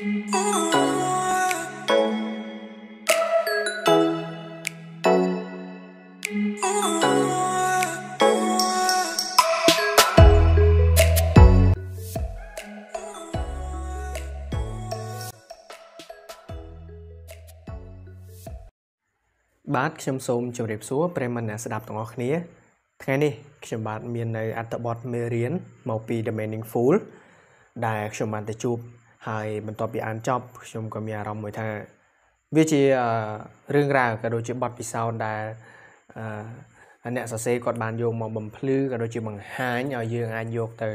បាទខ្ញុំសូមជម្រាបសួរប្រិមត្តអ្នកស្ដាប់ទាំងអស់គ្នា ថ្ងៃនេះខ្ញុំបាទមាននៅអត្ថបទមេរៀនមកពី The Meaning Fool ដែលខ្ញុំបានទៅជួបហើយបន្ទាប់ពីអានចប់ខ្ញុំក៏មានអារម្មណ៍មួយថាវាជារឿងរ៉ាវក៏ដូចជាបទពិសោធន៍ដែលអ្នកសរសេរគាត់បានយកមកបំភ្លឺក៏ដូចជាបង្ហាញឲ្យយើងអាចយក ទៅ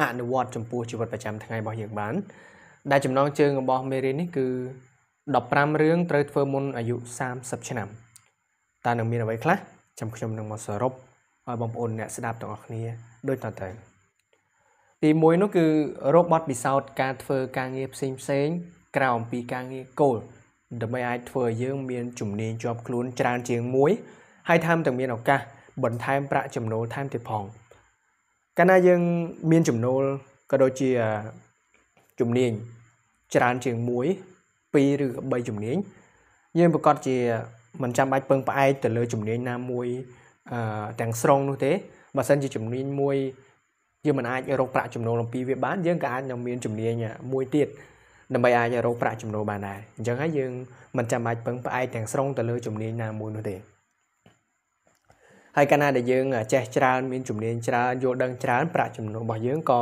អនុវត្ត ចំពោះជីវិតប្រចាំថ្ងៃរបស់យើងបានដែលចំណងជើងរបស់មេរៀននេះគឺ15រឿងត្រូវធ្វើមុនអាយុ30ឆ្នាំតើនឹងមានអ្វីខ្លះចាំខ្ញុំនឹងមកសរុបឲ្យបងប្អូនអ្នកស្ដាប់ទាំងអស់គ្នាដូចតទៅទី1នោះគឺរោគបត់ពិសោធន៍ការធ្វើការងារផ្សេងផ្សេងក្រៅអំពីការងារគោលដើម្បីអាចធ្វើឲ្យយើងមានជំនាញជាប់ខ្លួនច្រើនជាងមួយហើយថែមទាំងមានឱកាសបន្ថែមប្រាក់ចំណូលថែមទៀតផង កាលណាយើងមានចំណូលក៏ដូចជាជំនាញច្រើនជាង1 2ឬ3ជំនាញយើងប្រកាសជាមិនចាំបាច់ពឹងផ្អែកទៅលើជំនាញណាមួយអឺទាំងស្រុងនោះទេបើសិនជាជំនាញមួយយើងមិនអាចរកប្រាក់ចំណូលអំពីវាបានយើងក៏អាចនឹងមានជំនាញមួយទៀតដើម្បីអាចរកប្រាក់ចំណូលបានដែរអញ្ចឹងហើយយើងមិនចាំបាច់ពឹងផ្អែកទាំងស្រុងទៅលើជំនាញណាមួយនោះទេហើយកាលណាដែលយើងចេះច្រើនមានជំនាញច្រើនយល់ដឹងច្រើនប្រាក់ចំណូលរបស់យើងក៏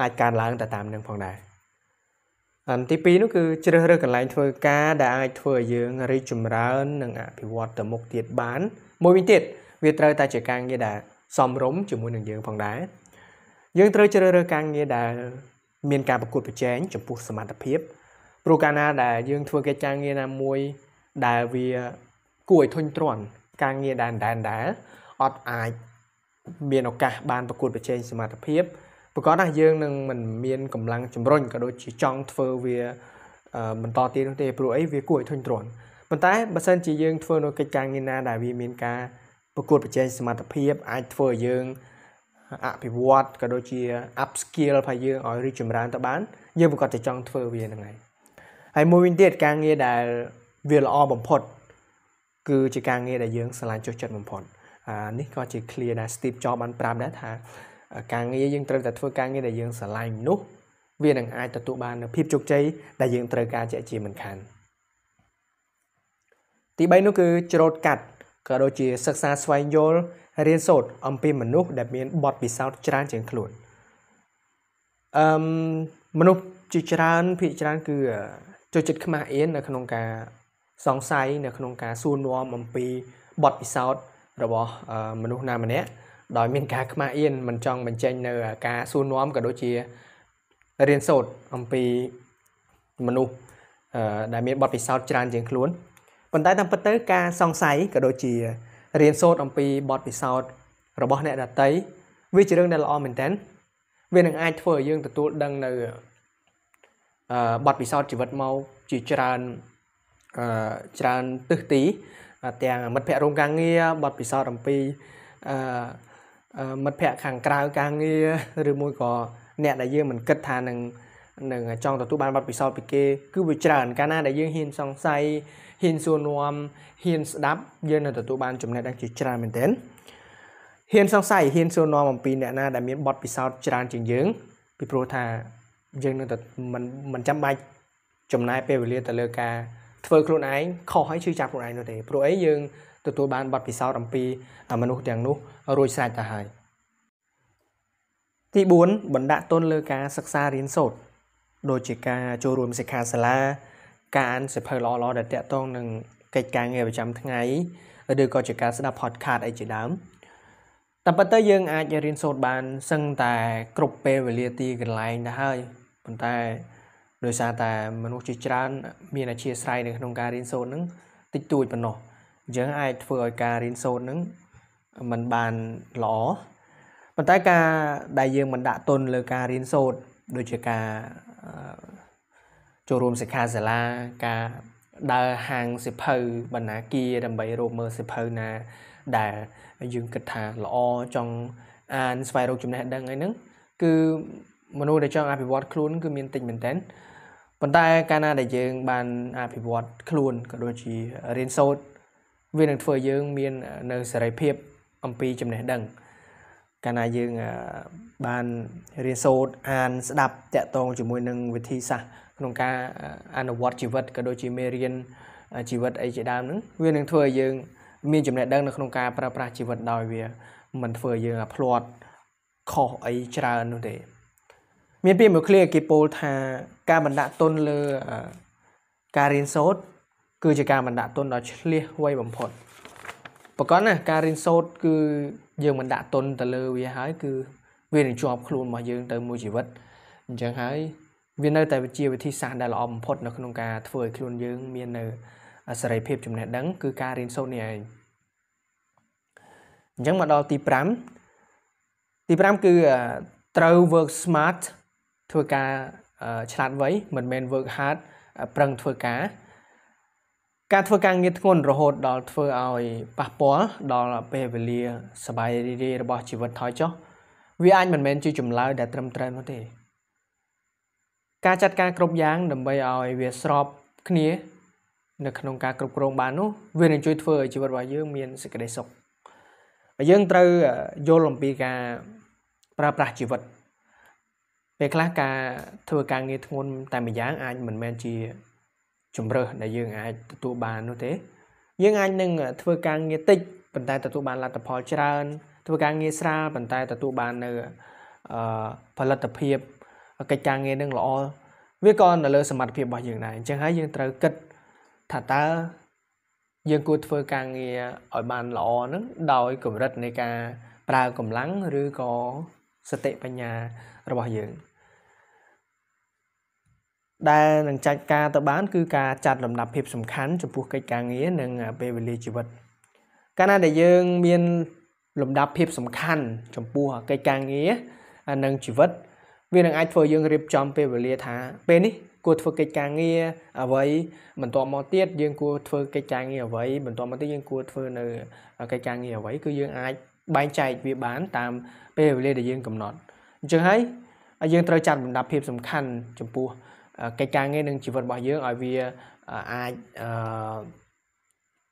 អាចកើនឡើងទៅតាមនឹងផងដែរអានទី2នោះគឺជ្រើសរើសកន្លែងធ្វើការដែលអាចធ្វើឲ្យយើង រីកចម្រើននិងអភិវឌ្ឍទៅមុខទៀតបាន មួយវិញទៀតវាត្រូវតែជាការងារដែលសមរម្យជាមួយនឹងយើងផងដែរយើងត្រូវជ្រើសរើសការងារដែលមានការប្រកួតប្រជែងចំពោះសមត្ថភាពព្រោះកាលណាដែលយើងធ្វើកិច្ចការងារណាមួយដែលវាគួរឲ្យធុញទ្រាន់ការងារដែលដែលដែលអត់អាចមានឱកាសបានប្រកួតប្រជែងសមត្ថភាពប្រកបណាស់យើងនឹងមិនមានកម្លាំងជំរុញក៏ដូចជាចង់ធ្វើវា បន្តទៀតនោះទេព្រោះអីវាគួរឲ្យធុញទ្រាន់ប៉ុន្តែបើសិនជាយើងធ្វើនៅកិច្ចការងារណាដែលវាមានការប្រកួតប្រជែងសមត្ថភាព អាចធ្វើឲ្យយើងអភិវឌ្ឍក៏ដូចជា up skill របស់យើងឲ្យរីកចម្រើនទៅបានយើងប្រកបតែចង់ធ្វើវាហ្នឹងហើយហើយមួយវិញទៀតការងារដែលវាល្អបំផុតគឺជាការងារដែលយើងស្រឡាញ់ចុះចិត្តបំផុតអានេះក៏ជា clear ដែល Steve Jobs បានប្រាប់ដែរថា ការងារយើងត្រូវតែធ្វើការងារដែលយើងស្រឡាញ់នោះ វានឹងអាចទទួលបាននូវភាពជោគជ័យដែលយើងត្រូវការជាជាមិនខានទី3នោះគឺច្រូតកាត់ក៏ដូចជាសិក្សាស្វែងយល់រៀនសូត្រអំពីមនុស្សដែលមានបទពិសោធន៍ច្រើនជាងខ្លួនអឺមនុស្សជាច្រើនភាគច្រើន គឺចូលចិត្តខ្មាស់អៀននៅ ក្នុងការសង្ស័យនៅក្នុងការសួរនាំអំពីបទពិសោធន៍របស់ មនុស្សណាម្នាក់ដោយមាន ការខ្មាស់អៀនមិនចង់បញ្ចេញនៅការសួរនាំក៏ដូចជារៀនសូត្រអំពីមនុស្សដែលមានបទពិសោធន៍ច្រើន ជាងខ្លួនប៉ុន្តែតាមពិតទៅការសង្ស័យក៏ដូចជារៀនសូត្រអំពីបទពិសោធន៍របស់អ្នកដតីវាជារឿងដែលល្អមែនតើវានឹងអាចធ្វើឲ្យយើងទទួលដឹងនៅអឺបទពិសោធន៍ជីវិតមកជាច្រើនអឺច្រើនទិសទីទាំងមិត្តភ័ក្តិរោងការងារបទពិសោធន៍អំពីអឺមិត្តភ័ក្តិខាងក្រៅការងារឬមួយក៏អ្នកដែលយើងមិនគិតថានឹងនឹងចង់ទទួលបានបទពិសោធន៍ពីគេ គឺវាច្រើនកាលណាដែលយើងហ៊ានសង្ស័យហ៊ានសួរនាំហ៊ានស្ដាប់យើងនឹងទទួលបានចំណេះដឹងជាច្រើនមែនទែនហ៊ានសង្ស័យហ៊ានសួរនាំអំពីអ្នកណាដែលមានបទពិសោធន៍ច្រើនជាងយើង ពីព្រោះថាយើងនឹងមិនមិនចាំបាច់ចំណាយពេលវេលាទៅលើការធ្វើខ្លួនឯងខុសហើយឈឺចាប់ខ្លួនឯងនោះទេព្រោះអីយើងទទួលបានបទពិសោធន៍អំពីមនុស្សទាំងនោះរួចស្រេចទៅហើយទី4បណ្ដាក់ទុនលើការសិក្សារៀនសូត្រដូចជាការចូលរួមសិក្ខាសាលាការអានសៀវភៅល្អៗដែលតាក់ទងនឹងកិច្ចការងារប្រចាំថ្ងៃឬក៏ជាការស្ដាប់ podcast អីជាដើមតាមពិតទៅយើងអាចរៀនសូត្របានសឹងតែគ្រប់ពេលវេលាទីកន្លែងទៅហើយប៉ុន្តែដោយសារតែមនុស្សជាច្រើនមានអាជាស្រ័យនៅក្នុងការរៀនសូត្រហ្នឹងតិចតួចប៉ុណ្ណោះអញ្ចឹងអាចធ្វើឲ្យការរៀនសូត្រហ្នឹងมันបានល្អប៉ុន្តែការដែលយើងមិនដាក់ទុនលើការរៀនសូត្រដូចជាការចូលរួមសិក្ខាសាលាការដើរហាងសិភៅបណ្ណាគារដើម្បីរកមើលសិភៅណាដែលយើងគិតថាល្អចង់អានស្វែងរកចំណេះដឹងអីហ្នឹងគឺមនុស្សដែលចង់អភិវឌ្ឍខ្លួនគឺមានតិចមែនតើប៉ុន្តែកាលណាដែលយើង បានអភិវឌ្ឍខ្លួនក៏ដូចជារៀនសូត្រវានឹងធ្វើយើង មាននៅសេរីភាពអំពីចំណេះដឹងកាលណាយើងបានរៀនសូត្រអានស្ដាប់តាក់ទងជាមួយនឹងវិធីសាស្ត្រក្នុងការអនុវត្តជីវិតក៏ដូចជាមេរៀនជីវិតអីជាដើមហ្នឹងវានឹងធ្វើឲ្យយើងមានចំណេះដឹង នៅក្នុងការប្រើប្រាស់ជីវិតដោយវាមិនធ្វើឲ្យយើងផ្លាត់ខុសអីច្រើននោះទេ មានពាក្យមួយឃ្លាគេពោលថាការបណ្ដាក់ទុនលើការរៀនសូត្រគឺជាការបណ្ដាក់ទុនដ៏ឆ្លៀសវៃបំផុតប្រកបណាការរៀនសូត្រគឺ យើងមិនដាក់ទុនទៅលើវាហើយ គឺវានឹងជាប់ ខ្លួនរបស់យើងទៅមួយជីវិតអញ្ចឹងហើយវានៅតែជាវិធីសាស្ត្រដែលល្អបំផុតនៅក្នុងការធ្វើឲ្យខ្លួនយើង មាននៅសេរីភាពចំណេះដឹងគឺការរៀនសូត្រនេះឯងអញ្ចឹងមកដល់ទី5ទី5គឺត្រូវ work smart ធ្វើការឆ្លាតវៃមិនមែន work hard ប្រឹងធ្វើការ ការធ្វើការងារធ្ងន់រហូតដល់ធ្វើឲ្យប៉ះពាល់ដល់ពេលវេលាសบายរីរាយរបស់ជីវិតថយចុះវាអាចមិនមែនជាចម្លើយដែលត្រឹមត្រូវនោះទេការចាត់ការគ្រប់យ៉ាងដើម្បីឲ្យវាស្របគ្នា នៅក្នុងការគ្រប់គ្រងបាននោះវានឹងជួយធ្វើឲ្យជីវិតរបស់យើងមានសេចក្តីសុខហើយយើងត្រូវយល់អំពីការប្រើប្រាស់ជីវិតពេលខ្លះការ ធ្វើការងារធ្ងន់តែម្យ៉ាងអាចមិនមែនជាជំរើសដែលយើង អាចទទួលបាននោះទេយើងអាចនឹងធ្វើការងារតិចប៉ុន្តែទទួលបានលទ្ធផលច្រើនធ្វើការងារស្រាលប៉ុន្តែទទួលបាននៅអឺផលិតភាពកិច្ចការងារនឹងល្អវាក៏នៅលើសមត្ថភាពរបស់យើងដែរអញ្ចឹងហើយយើងត្រូវគិតថាតើយើងគួរធ្វើការងារឲ្យបានល្អហ្នឹងដោយកម្រិតនៃការប្រើកម្លាំងឬក៏សតិបញ្ញារបស់យើង ដែលនឹងចាត់ការទៅបានគឺការចាត់លំដាប់ភាពសំខាន់ចំពោះកិច្ចការងារនិងពេលវេលាជីវិត កាលណាដែលយើង មាន លំដាប់ភាពសំខាន់ ចំពោះកិច្ចការងារនិងជីវិតវានឹងអាចធ្វើយើងរៀបចំពេលវេលា ថា ពេលនេះគួរធ្វើកិច្ចការងារអ្វីបន្តមកទៀតយើងគួរធ្វើកិច្ចការងារអ្វីបន្តមកទៀតយើងគួរធ្វើនៅកិច្ចការងារអ្វីគឺយើងអាចបែងចែកវាបានតាមពេលវេលាដែលយើងកំណត់អញ្ចឹងហើយយើងត្រូវចាត់លំដាប់ភាពសំខាន់ ចំពោះកិច្ចការងារនិងជីវិតរបស់យើងឲ្យវាអាច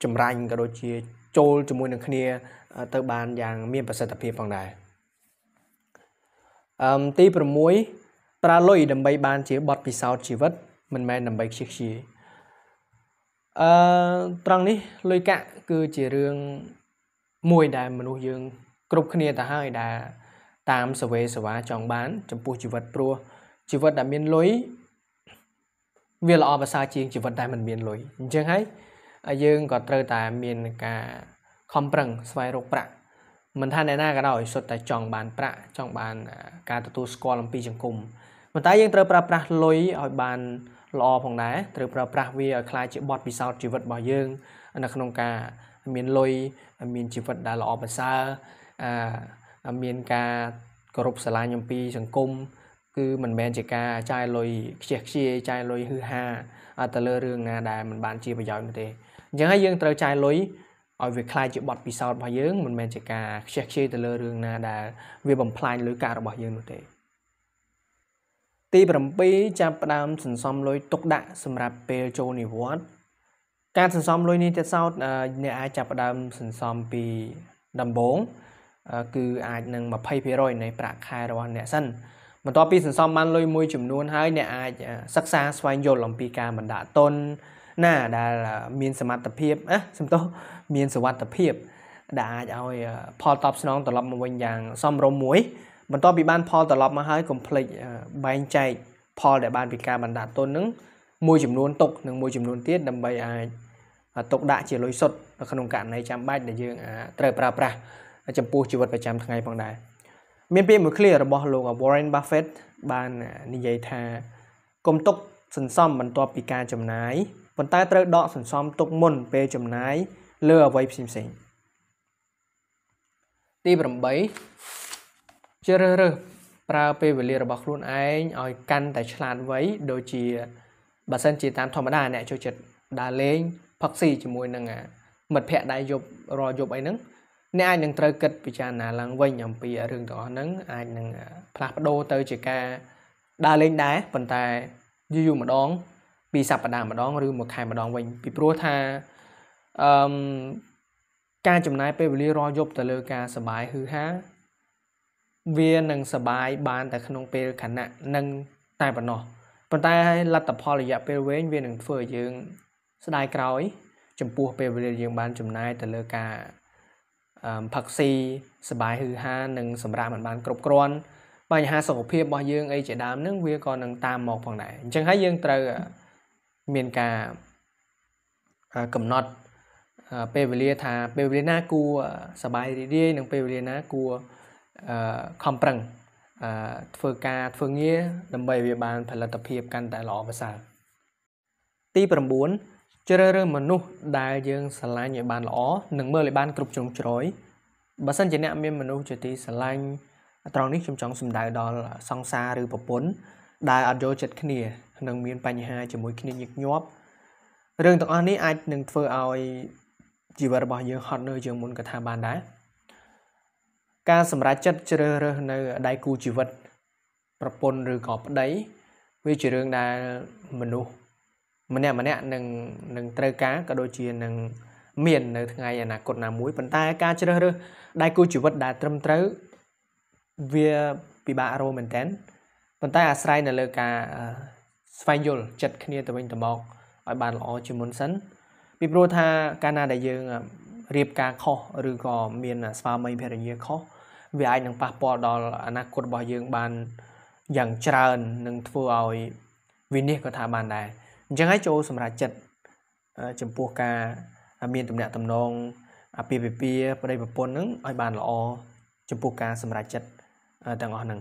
ចម្រាញ់ក៏ដូចជា ចូលជាមួយ នឹងគ្នាទៅបានយ៉ាងមានប្រសិទ្ធភាពផងដែរ។អឹមទី6ប្រើលុយដើម្បីបានជាបទពិសោធន៍ជីវិតមិនមែនដើម្បីខ្ជិះខ្ជាយអឺត្រង់នេះលុយកាក់គឺជារឿងមួយដែល មនុស្សយើង គ្រប់គ្នាទៅហើយដែលតាមសវេសវាចង់បាន ចំពោះជីវិតព្រោះជីវិតដែលមានលុយវាល្អប្រសើរជាងជីវិតដែលមិនមានលុយអញ្ចឹងហើយយើងក៏ត្រូវតែមានការខំប្រឹងស្វែងរកប្រាក់មិនថាអ្នកណាក៏ដោយសុទ្ធតែចង់បានប្រាក់ចង់បានការទទួលស្គាល់អំពីសង្គមប៉ុន្តែយើងត្រូវប្រើប្រាស់លុយឲ្យបានល្អផងដែរត្រូវប្រើប្រាស់វាឲ្យคล้ายជាបទពិសោធន៍ជីវិតរបស់យើងនៅក្នុងការមានលុយមានជីវិតដែលល្អប្រសើរអឺមានការគោរពស្រឡាញ់អំពីសង្គមគឺមិនមែនជាការចាយលុយខ្ជិះខ្ជាយចាយលុយហឺហាទៅលើរឿងណាដែលមិនបាន ជាប្រយោជន៍នោះទេអញ្ចឹងហើយយើងត្រូវចាយលុយឲ្យវាคล้ายជាបទពិសោធន៍របស់យើងមិនមែនជាការខ្ជះខ្ជាយទៅលើរឿងណាដែលវាបំផ្លាញលើការរបស់យើងនោះទេទី7ចាប់ផ្ដើមសន្សំលុយទុកដាក់សម្រាប់ពេលចូលនិវត្តន៍ការសន្សំលុយនេះទៀតសោតអ្នកអាចចាប់ផ្ដើមសន្សំពីដំបូង គឺអាចនឹង20%នៃប្រាក់ខែរបស់អ្នកសិនបន្ទាប់ពីសន្សំបានលុយមួយចំនួនហើយ អ្នកអាចសិក្សាស្វែងយល់អំពីការបណ្ដាក់ទុនណាដែលមានសមត្ថភាពណាសំទោសមានសវត្ថភាពដែលអាចឲ្យ ផលតបស្នងត្រឡប់មកវិញយ៉ាង សមរម្យមួយ បន្ទាប់ពីបានផលត្រឡប់មកហើយកុំភ្លេចបែងចែកផលដែលបានពីការបណ្ដាក់ទុននឹងមួយចំនួនទុកនិងមួយចំនួនទៀតដើម្បីអាចទុកដាក់ជាលុយសុទ្ធនៅក្នុងករណីចាំបាច់ដែលយើង ត្រូវប្រើប្រាស់ចំពោះជីវិតប្រចាំថ្ងៃផងដែរមានពាក្យមួយឃ្លារបស់លោក Warren Buffett បាននិយាយថាកុំទុកសន្សំបន្ទាប់ពីការចំណាយប៉ុន្តែត្រូវដកសន្សំទុកមុន ពេលចំណាយលើអ្វីផ្សេងៗទី8ជ្រើសរើសប្រើពេលវេលារបស់ខ្លួនឯងឲ្យ កាន់តែឆ្លាតវៃដូចជាបើសិនជាតាមធម្មតាអ្នកចូលចិត្តដើរលេងផឹកស៊ីជាមួយនឹងមិត្តភ័ក្តិដែលយប់រាល់យប់អីហ្នឹងអ្នកអាចនឹងត្រូវគិតពិចារណាឡើងវិញអំពីរឿងទាំងអស់ហ្នឹងអាចនឹងផ្លាស់ប្ដូរទៅជាការដើរលេងដែរប៉ុន្តែយូរយូរម្ដងពីសប្តាហ៍ម្ដងឬមួយខែម្ដងវិញពីព្រោះថាអឺការចំណាយពេលវេលារាល់យប់ទៅលើការសបាយហឺហាវានឹងសបាយបានតែក្នុង ពេលខណៈនឹងតែប៉ុណ្ណោះប៉ុន្តែលទ្ធផលរយៈពេលវែងវានឹងធ្វើឲ្យយើង ស្ដាយក្រោយ ចំពោះពេលវេលាយើងបានចំណាយទៅលើការផឹកស៊ីសបាយហឺហានិងសម្រាប់មិនបានគ្រប់គ្រាន់បញ្ហាសុខភាពរបស់យើងអីជាដើមនឹងវាក៏នឹងតាមមកផងដែរអញ្ចឹងហើយយើងត្រូវមានការកំណត់ពេលវេលាថាពេលវេលាណាគួរសបាយរីរាយនិងពេលវេលាណាគួរខំប្រឹងធ្វើការធ្វើងារដើម្បីវាបានផលិតភាពកាន់តែល្អប្រសើរទី9ជ្រើសរើសមនុស្សដែលយើងស្រឡាញ់ឲ្យបានល្អនិងមើលឲ្យបានគ្រប់ជ្រុងជ្រោយបើសិនជាអ្នកមានមនុស្សជាទីស្រឡាញ់ត្រង់នេះខ្ញុំចង់សំដៅដល់សង្សារឬប្រពន្ធដែលអត់យល់ចិត្តគ្នានិងមានបញ្ហាជាមួយគ្នាញឹកញាប់រឿងទាំងអស់នេះអាចនឹងធ្វើឲ្យជីវិតរបស់យើងហត់នឿយជាងមុនកថាបានដែរការសម្រេចចិត្តជ្រើសរើសនៅដៃគូជីវិត ប្រពន្ធឬក៏ប្តីវាជារឿងដែលមនុស្សម្នាក់ម្នាក់នឹងនឹងត្រូវការក៏ដូចជានឹងមាននៅថ្ងៃអនាគតណាមួយប៉ុន្តែ ការជ្រើសរើសដៃគូជីវិតដែលត្រឹមត្រូវវាពិបាករមែនតើប៉ុន្តែអាស្រ័យនៅលើការស្វែងយល់ចិត្តគ្នាទៅវិញទៅមកឲ្យបានល្អជាមុនសិន ពីព្រោះថាការណាដែលយើងរៀបការខុសឬក៏មាន ស្វាមីភរិយាខុសវាអាចនឹងប៉ះពាល់ដល់អនាគតរបស់យើង បានយ៉ាងច្រើននឹងធ្វើឲ្យវិនិច្ឆ័យក៏ថាបានដែរអញ្ចឹងហើយចូលសម្រាប់ចិត្តចំពោះការមានទំនាក់ទំនងអាពាហ៍ពិពាហ៍ប្តីប្រពន្ធនឹងឲ្យបានល្អចំពោះការសម្រេចចិត្តទាំងអស់ហ្នឹង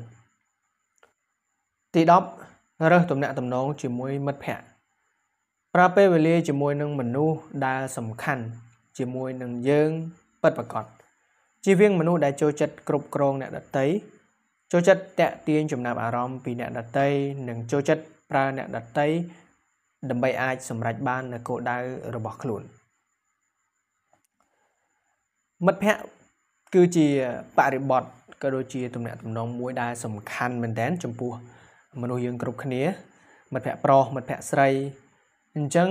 ទី10រើសទំនាក់ទំនងជាមួយមិត្តភ័ក្តិប្រើពេលវេលា ជាមួយនឹងមនុស្សដែលសំខាន់ជាមួយនឹងយើងពិតប្រាកដជៀសវាងមនុស្សដែលចូលចិត្តគ្រប់គ្រងអ្នកដតីចូលចិត្តតាក់ទាញចំណាប់អារម្មណ៍ពីអ្នកដតីនិងចូលចិត្តប្រើអ្នកដតីដើម្បី អាចសម្រេចបាននូវគោលដៅរបស់ ខ្លួន មិត្តភ័ក្តិគឺជាបរិបត្តិក៏ដូចជាទំនាក់ទំនងមួយដែល សំខាន់មែនទែនចំពោះមនុស្សយើងគ្រប់គ្នាមិត្តភ័ក្តិប្រុសមិត្តភ័ក្តិស្រីអញ្ចឹង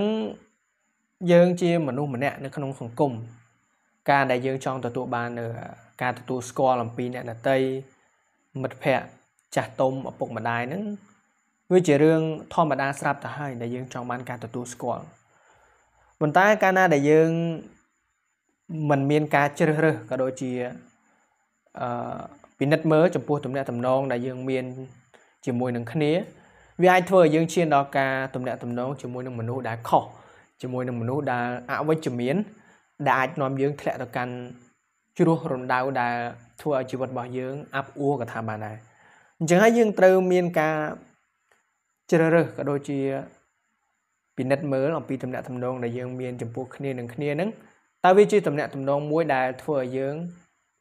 យើងជាមនុស្សម្នាក់នៅក្នុងសង្គមការដែលយើងចង់ទទួលបាននៅការទទួលស្គាល់អំពីអ្នកដតីមិត្តភ័ក្តិចាស់ទុំឪពុកម្ដាយហ្នឹងវាជារឿងធម្មតា ស្រាប់ទៅហើយដែលយើង ចង់បានការទទួលស្គាល់ប៉ុន្តែកាលណាដែលយើងมันមានការជ្រើសរើសក៏ដូចជាអឺពិនិត្យមើលចំពោះទំនាក់ទំនងដែលយើងមានជាមួយនឹងគ្នា វាអាចធ្វើឲ្យយើងឈានដល់ការទំនាក់ទំនងជាមួយនឹងមនុស្សដែលខុសជាមួយនឹងមនុស្សដែលអវិជ្ជមាន ដែលអាចនាំយើងធ្លាក់ទៅកាន់ជ្រោះរណ្ដៅដែល ធ្វើឲ្យជីវិតរបស់យើងអាប់អួរក៏ថាបានដែរអញ្ចឹងហើយយើងត្រូវមានការជ្រើសរើសក៏ដូចជាពិនិត្យមើលអំពីទំនាក់ទំនងដែលយើងមានចំពោះគ្នានឹងគ្នាហ្នឹងតើវាជាទំនាក់ទំនងមួយដែលធ្វើឲ្យយើង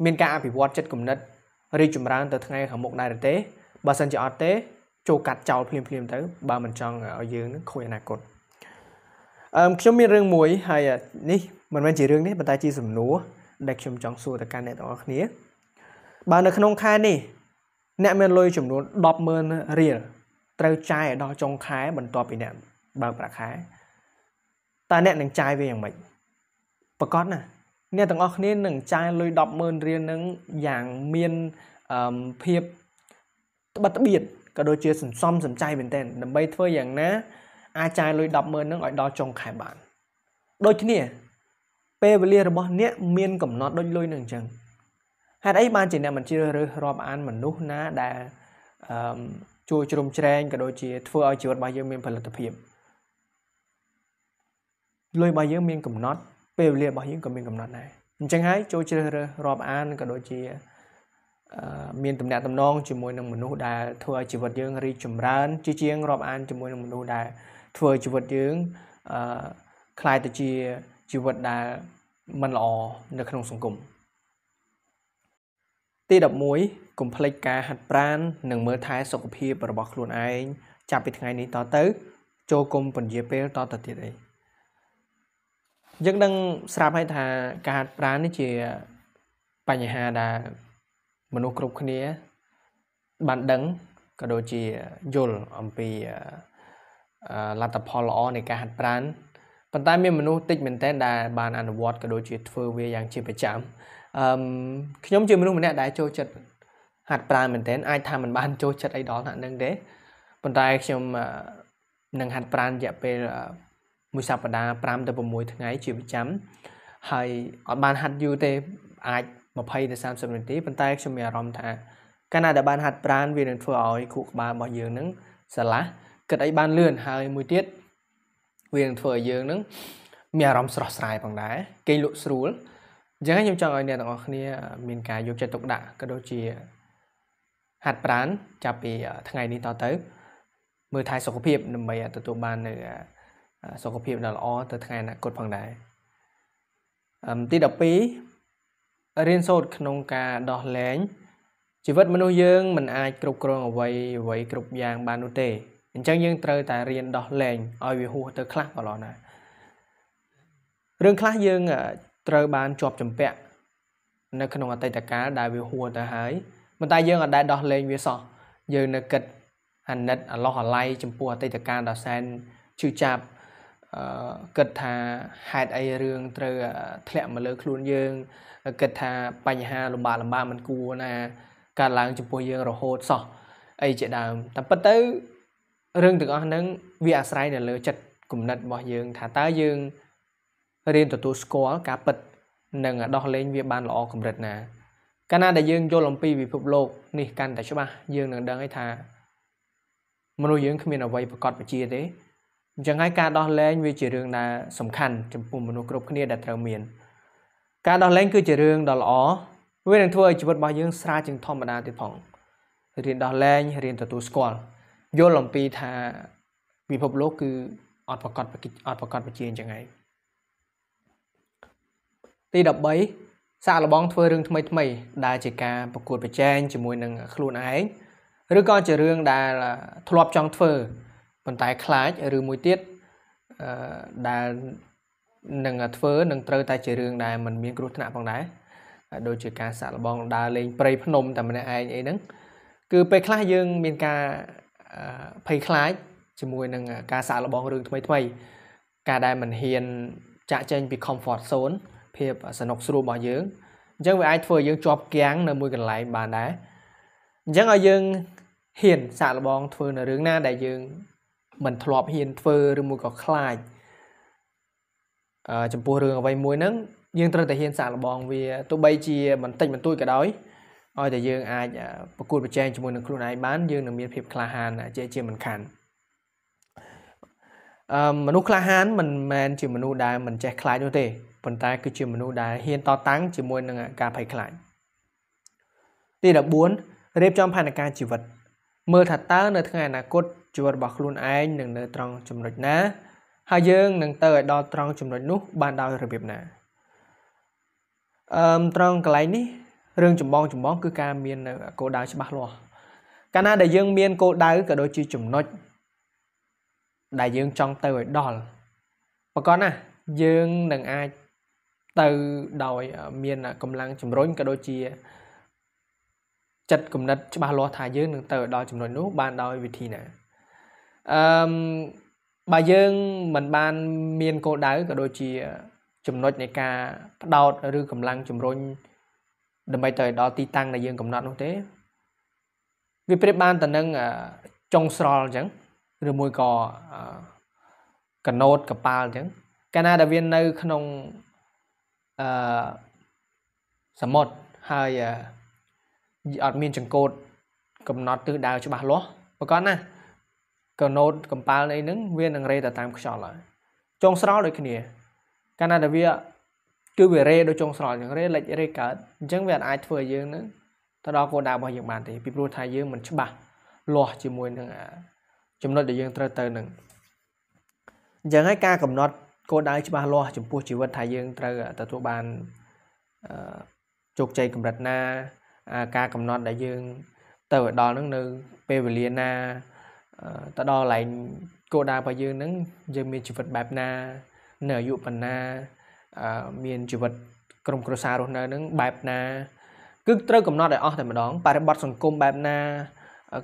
មានការអភិវឌ្ឍចិត្តគំនិតរីកចម្រើន ទៅថ្ងៃខាងមុខដែរឬទេបើសិនជាអត់ទេ ចូលកាត់ចោលភ្លាមភ្លាមទៅបើមិនចង់ឲ្យយើងនឹងខូចអនាគតអឺខ្ញុំមានរឿងមួយហើយនេះមិនមែនជារឿងនេះប៉ុន្តែជាសំណួរដែលខ្ញុំចង់សួរទៅកាន់អ្នកទាំងអស់គ្នាបើនៅក្នុងខែនេះ អ្នកមានលុយចំនួន100000រៀលត្រូវចាយឲ្យដល់ចុងខែបន្ទាប់ពីអ្នកបើកប្រាក់ខែតើអ្នកនឹងចាយវាយ៉ាងម៉េចប្រកាសណាអ្នកទាំងអស់គ្នានឹងចាយលុយ100000រៀលនឹងយ៉ាងមានអឺភាពត្បិតត្បៀតក៏ដូចជាសន្សំសំចៃមែនទែនដើម្បីធ្វើយ៉ាងណា អាចចាយលុយ100000នឹងឲ្យដល់ចុងខែបានដូចគ្នាពេលវេលារបស់អ្នកមានកំណត់ ដូចលុយនឹងអញ្ចឹងហេតុអីបានជាអ្នកមិនជ្រើសរើសរាប់អាន មនុស្សណាដែលអឺជួយជ្រោមជ្រែងក៏ដូចជា ធ្វើឲ្យជីវិតរបស់យើងមានផលិតភាពលុយរបស់យើងមានកំណត់ពេលវេលារបស់យើងក៏មានកំណត់ដែរអញ្ចឹងហើយចូលជ្រើសរើសរាប់អានក៏ដូចជាមានតំណែងតំណងជាមួយនឹងមនុស្សដែលធ្វើឲ្យជីវិតយើងរីកចម្រើនជាជាងរាប់អានជាមួយនឹងមនុស្សដែលធ្វើជីវិតយើងអឺคล้ายទៅជាជីវិតដែលមិនល្អនៅក្នុងសង្គមទី11កុំភ្លេចការហាត់ប្រាណនិងមើលថែ សុខភាព របស់ខ្លួនឯងចាប់ពីថ្ងៃនេះតទៅ ចូលគុំពន្យាពេលតទៅទៀតអីយើងនឹង ស្រាប់ហើយថាការហាត់ប្រាណនេះជាបញ្ហាដែលមនុស្សគ្រប់គ្នាបានដឹងក៏ដូចជាយល់អំពីលទ្ធផលល្អនៃការហាត់ប្រាណប៉ុន្តែមានមនុស្សតិចមែនតើដែល បានអនុវត្តក៏ដូចជាធ្វើវាយ៉ាង ជាប្រចាំអឺខ្ញុំជាមនុស្សម្នាក់ដែលចូលចិត្តហាត់ប្រាណមែនតើអាចថាមិនបាន ចូលចិត្តអីដល់ថ្នាក់នឹងទេប៉ុន្តែខ្ញុំនឹងហាត់ប្រាណរយៈពេលមួយសប្តាហ៍5ទៅ6ថ្ងៃជាប្រចាំហើយអត់បានហាត់យូរទេអាច20ទៅ30នាទីប៉ុន្តែខ្ញុំមានអារម្មណ៍ថាកាលណាដែលបានហាត់ប្រាណវានឹងធ្វើឲ្យខួរក្បាលរបស់យើងនឹងស្រឡះគិតអីបានលឿនហើយមួយទៀតវានឹងធ្វើឲ្យយើងនឹងមានអារម្មណ៍ស្រស់ស្រាយផងដែរគេលក់ស្រួលអញ្ចឹងខ្ញុំចង់ឲ្យអ្នកទាំងអស់គ្នា មានការយកចិត្តទុកដាក់ក៏ដូចជាហាត់ប្រាណចាប់ពីថ្ងៃនេះតទៅមើលថែសុខភាពដើម្បីទទួលបាននៅសុខភាពដ៏ល្អទៅថ្ងៃអនាគតផងដែរអឹមទី12រៀនសូត្រក្នុងការដោះលែងជីវិតមនុស្សយើងមិនអាចគ្រប់គ្រងអ្វីអ្វីគ្រប់យ៉ាងបាននោះទេអញ្ចឹងយើងត្រូវតែរៀនដោះលែងឲ្យវាហួសទៅខ្លះក៏ឡោះណារឿងខ្លះយើងត្រូវបានជាប់ចម្ពាក់ នៅក្នុងអតីតកាលដែលវាហួសទៅហើយប៉ុន្តែយើងអាចដែរដោះលែងវាសោះយើងនៅគិតអាណិតអាឡោះអាល័យចំពោះអតីតកាលដ៏សែនឈឺចាប់គិតថាហេតុអីរឿងត្រូវធ្លាក់មកលើ ខ្លួនយើងគិតថាបញ្ហាលំបាកលំបាកមិនគួរណាកើតឡើង ចំពោះយើងរហូតសោះអីជាដើមតែពិតទៅរឿងទាំងអស់ហ្នឹងវាអាស្រ័យនៅលើចិត្តគំនិតរបស់យើង ថាតើយើងរៀនទទួលស្គាល់ការពិត និងដោះលែងវាបានល្អកម្រិតណាកាលណាដែលយើងយល់អំពីពិភពលោកនេះកាន់តែច្បាស់យើងនឹងដឹងឯថាមនុស្សយើងគ្មានអ្វីប្រកបប្រជាទេអញ្ចឹងហើយការដោះលែងវាជារឿងដែលសំខាន់ ចំពោះមនុស្សគ្រប់គ្នាដែលត្រូវមានការដោះលែងគឺជារឿងដ៏ល្អវានឹងធ្វើឲ្យជីវិតរបស់យើងស្រាលជាងធម្មតាទៀតផងរៀនដោះលែងរៀនទទួលស្គាល់យល់អំពីថាពិភពលោក គឺអត់ប្រកបអត់ប្រកបជាអញ្ចឹងហើយទី13សាក់លបង ធ្វើរឿងថ្មីថ្មីដែលជាការប្រកួតប្រជែងជាមួយនឹងខ្លួនឯងឬក៏ជារឿងដែលធ្លាប់ចង់ធ្វើប៉ុន្តែខ្លាចឬមួយទៀតដែលនឹងធ្វើនឹងត្រូវតែជារឿងដែលมันមានគ្រោះថ្នាក់ផងដែរដូចជាការសាក់លបងដើរលេងព្រៃភ្នំតែម្នាក់ឯងអីហ្នឹងគឺពេលខ្លះយើងមានការភ័យខ្លាចជាមួយនឹងការសាក់លបងរឿងថ្មីថ្មីការដែលមិនហ៊ានចាក់ចែងពី comfort zone ភាព សនុកស្រួលរបស់យើងអញ្ចឹងវាអាចធ្វើយើងជាប់គាំងនៅមួយកន្លែងបានដែរអញ្ចឹងឲ្យយើងហ៊ានសាក់លបងធ្វើនៅរឿងណាដែលយើងមិនធ្លាប់ហ៊ានធ្វើឬមួយក៏ខ្លាចចំពោះរឿងអ្វីមួយហ្នឹងយើងត្រូវតែហ៊ាន សាកល្បង វាទោះបីជាបន្តិចបន្តួចក៏ដោយឲ្យតែយើងអាចប្រកួតប្រជែងជាមួយនឹងខ្លួនឯងបានយើងនឹងមានភាពក្លាហានជាជាមិនខានអឺមនុស្សក្លាហានមិនមែនជាមនុស្សដែលមិនចេះខ្លាចនោះទេប៉ុន្តែគឺជាមនុស្សដែលហ៊ានតតាំងជាមួយនឹងការភ័យខ្លាចទី14រៀបចំផែនការជីវិតមើលថាតើនៅថ្ងៃអនាគតជីវិតរបស់ខ្លួនឯងនឹងនៅត្រង់ចំណុចណា ហើយយើងនឹងទៅឲ្យដល់ត្រង់ចំណុចនោះ បានដោយរបៀបណាអឺត្រង់កន្លែងនេះរឿងចម្បងចម្បងគឺការមានគោលដៅច្បាស់លាស់កាលណាដែលយើងមានគោលដៅក៏ដូចជាចំណុចដែលយើងចង់ទៅឲ្យដល់ប្រកបណាយើងនឹងអាចទៅដោយមានកម្លាំងជំរុញក៏ដូចជាចិត្តគំនិតច្បាស់លាស់ថាយើងនឹងទៅដល់ចំណុចនោះ បានដោយវិធីណាអឺបើយើងមិនបាន មានគោលដៅក៏ដូចជាចំណុចនៃការផ្ដោតឬកម្លាំងជំរុញដើម្បីទៅ ដល់ទីតាំងដែលយើងកំណត់នោះទេវាប្រៀបបានទៅនឹងចុងស្រល់អញ្ចឹងឬមួយក៏កណូតកប៉ាល់អញ្ចឹងកាលណាដែលវានៅ ក្នុងអឺសមុទ្រហើយអត់មានចង្កូត កំណត់ទិសដៅច្បាស់លាស់ប្រកបណាស់កណូតកំប៉ាល់អីហ្នឹងវានឹងរេទៅតាមខ្យល់ហើយចុងស្រោដូចគ្នា កាលណាដែលវាគឺវារេដូចចុងស្រោអញ្ចឹងរេលិចរេកើតអញ្ចឹងវាអាចធ្វើយើងហ្នឹងទៅដល់គោលដៅរបស់យើងបានទេពីព្រោះថាយើងមិនច្បាស់លាស់ជាមួយនឹងចំណុចដែលយើងត្រូវទៅនឹងអញ្ចឹងហើយការកំណត់គោលដៅច្បាស់លាស់ចំពោះជីវិតថាយើងត្រូវទទួលបានជោគជ័យកម្រិតណាការកំណត់ដែលយើង ទៅដល់នឹងនៅពេលវេលាណាទៅដល់ឡែងគោលដៅរបស់យើងហ្នឹងយើង មានជីវិតបែបណា នៅអាយុប៉ុណ្ណាមានជីវិត ក្រុមគ្រួសាររស់នៅហ្នឹងបែបណាគឺត្រូវកំណត់ឲ្យអស់តែម្ដងបរិបទសង្គមបែបណា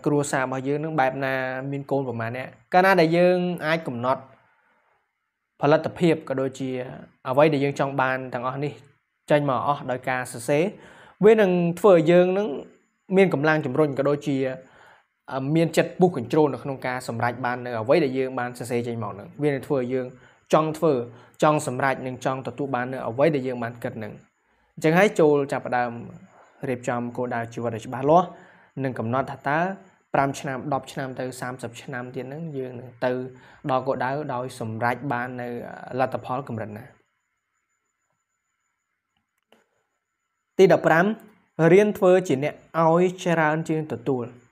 គ្រួសាររបស់យើងនឹងបែបណាមានកូនប្រមាណអ្នកកាលណាដែលយើងអាចកំណត់ផលិតភាពក៏ដូចជា អ្វីដែលយើងចង់បានទាំងអស់នេះចេញមកអស់ដោយការសរសេរវានឹងធ្វើឲ្យយើងនឹងមានកម្លាំងជំរុញក៏ដូចជាមានចិត្តពុះកញ្ជ្រោលនៅក្នុងការសម្រេចបាននៅអ្វីដែលយើងបានសរសេរចេញមកហ្នឹងវានឹងធ្វើឲ្យ យើងចង់ធ្វើ ចង់សម្រេចនិងចង់ទទួលបាននៅអ្វីដែលយើងបានគិតហ្នឹងអញ្ចឹងហើយចូលចាប់ផ្ដើមរៀបចំគោលដៅជីវិតឲ្យច្បាស់លាស់និងកំណត់ថាតើ5ឆ្នាំ10ឆ្នាំទៅ30ឆ្នាំទៀតហ្នឹងយើងនឹងទៅដល់គោលដៅដោយ សម្រេចបាននៅលទ្ធផលកម្រិតណាទី15រៀនធ្វើ ជាអ្នកឲ្យច្រើន ជាងទទួល។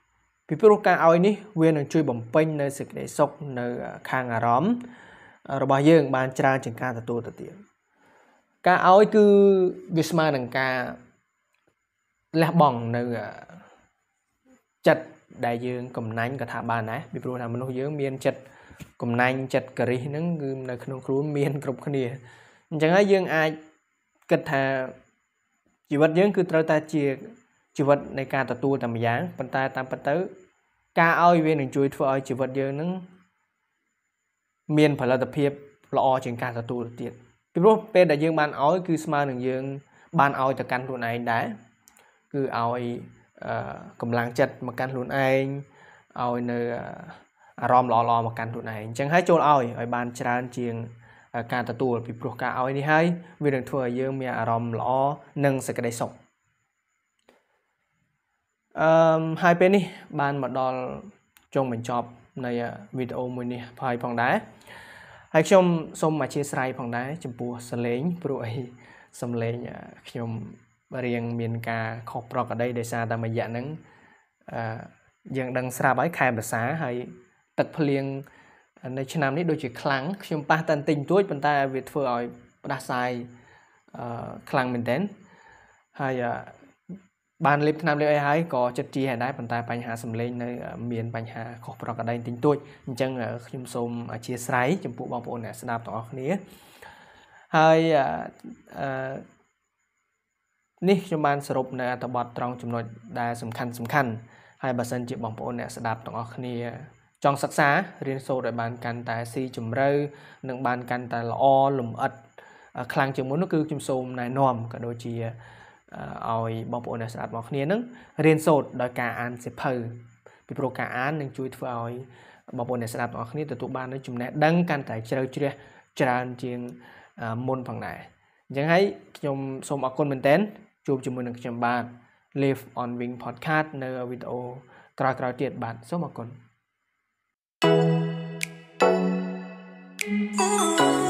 ពីព្រោះការឲ្យនេះវានឹងជួយបំពេញនៅសេចក្តីសុខនៅខាងអារម្មណ៍របស់យើងបានច្រើនជាងការទទួលទៅទៀតការឲ្យគឺវាស្មើនឹងការលះបង់នៅចិត្តដែលយើងកំណាញ់ក៏ថាបានដែរពីព្រោះថាមនុស្សយើងមានចិត្តកំណាញ់ចិត្តករិះហ្នឹងគឺនៅក្នុងខ្លួនមានគ្រប់គ្នាអញ្ចឹងហើយយើងអាចគិតថាជីវិតយើងគឺត្រូវតែជាជីវិតនៃការទទួលតែម្យ៉ាងប៉ុន្តែតាមពិតទៅការឲ្យវានឹងជួយធ្វើឲ្យជីវិតយើងនឹងមានផលិតភាពល្អជាងការទទួលទៀតពីព្រោះពេលដែលយើងបានឲ្យគឺស្មើនឹងយើងបានឲ្យទៅកាន់ខ្លួនឯងដែរគឺឲ្យកម្លាំងចិត្តមកកាន់ខ្លួនឯងឲ្យនៅអារម្មណ៍ល្អល្អមកកាន់ខ្លួនឯងអញ្ចឹងហើយចូលឲ្យឲ្យបានច្រើនជាងការទទួលពីព្រោះការឲ្យនេះហើយវានឹងធ្វើឲ្យយើងមានអារម្មណ៍ល្អនិងសេចក្តីសុខអឺហើយពេលនេះបានមកដល់ចុងបញ្ចប់នៃវីដេអូមួយនេះហើយផងដែរហើយខ្ញុំសូមអធិស្ឋានផងដែរចំពោះសលេង ព្រោះអីសំលេងខ្ញុំរៀងមានការខុសប្រក្រតីដោយសារតាមរយៈហ្នឹងអឺយើងដឹងស្រាប់ហើយ ខែភាសាហើយទឹកភ្លៀងនៅឆ្នាំនេះដូចជាខ្លាំងខ្ញុំប៉ះតាន់ទិញទួចប៉ុន្តែវាធ្វើឲ្យផ្ដាសាយអឺខ្លាំងមែនទែនហើយបានលេបថ្នាំលេបអីហើយក៏ចិត្តជាដែរប៉ុន្តែបញ្ហាសម្លេងនៅមានបញ្ហាខុសប្រក្រតីតិចតួចអញ្ចឹងខ្ញុំសូមអធិស្ឋានចំពោះបងប្អូនអ្នកស្ដាប់ទាំងអស់គ្នាហើយនេះខ្ញុំបានសរុបនៅអត្ថបទត្រង់ចំណុចដែលសំខាន់សំខាន់ហើយបើសិនជាបងប្អូនអ្នកស្ដាប់ទាំងអស់គ្នា ចង់សិក្សារៀនសូត្រឲ្យបានកាន់តែស៊ីជម្រៅនិង បានកាន់តែល្អលំអិតខ្លាំងជាងមុននោះគឺខ្ញុំសូមណែនាំក៏ដូចជាឲ្យបងប្អូនអ្នកស្ដាប់បងគ្នានឹងរៀនសូត្រដោយការអានសៀវភៅពីព្រោះការអាននឹងជួយធ្វើឲ្យបងប្អូនអ្នកស្ដាប់បងគ្នាទទួលបាននូវចំណេះដឹងកាន់តែជ្រៅជ្រះច្រើនជាងមុនផងដែរអញ្ចឹងហើយខ្ញុំសូមអរគុណមែនទែនជួបជាមួយនឹងខ្ញុំបាទ Live on Wing Podcast នៅវីដេអូក្រោយៗទៀតបាទសូមអរគុណ Thank you.